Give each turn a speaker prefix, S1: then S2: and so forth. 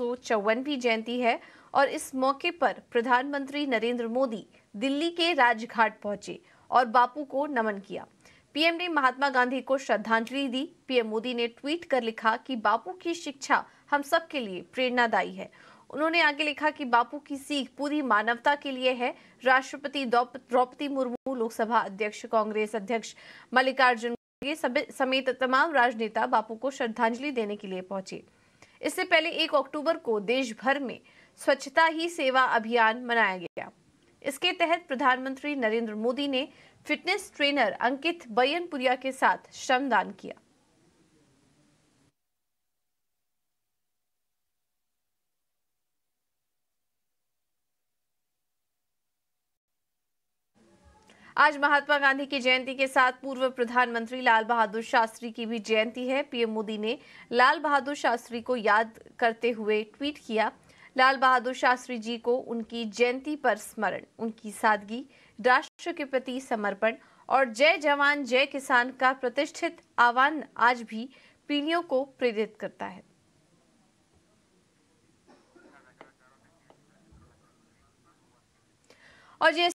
S1: चौवनवी जयंती है और इस मौके पर प्रधानमंत्री नरेंद्र मोदी दिल्ली के राजघाट पहुंचे और बापू को नमन किया पीएम ने महात्मा गांधी को श्रद्धांजलि दी पीएम मोदी ने ट्वीट कर लिखा कि बापू की शिक्षा हम सब के लिए प्रेरणादायी है उन्होंने आगे लिखा कि बापू की सीख पूरी मानवता के लिए है राष्ट्रपति द्रौपदी मुर्मू लोकसभा अध्यक्ष कांग्रेस अध्यक्ष मल्लिकार्जुन समेत तमाम राजनेता बापू को श्रद्धांजलि देने के लिए पहुंचे इससे पहले एक अक्टूबर को देश भर में स्वच्छता ही सेवा अभियान मनाया गया इसके तहत प्रधानमंत्री नरेंद्र मोदी ने फिटनेस ट्रेनर अंकित बैयनपुरिया के साथ श्रमदान किया आज महात्मा गांधी की जयंती के साथ पूर्व प्रधानमंत्री लाल बहादुर शास्त्री की भी जयंती है पीएम मोदी ने लाल बहादुर शास्त्री को याद करते हुए ट्वीट किया लाल बहादुर शास्त्री जी को उनकी जयंती पर स्मरण उनकी सादगी राष्ट्र के प्रति समर्पण और जय जवान जय किसान का प्रतिष्ठित आह्वान आज भी पीढ़ियों को प्रेरित करता है और जैसे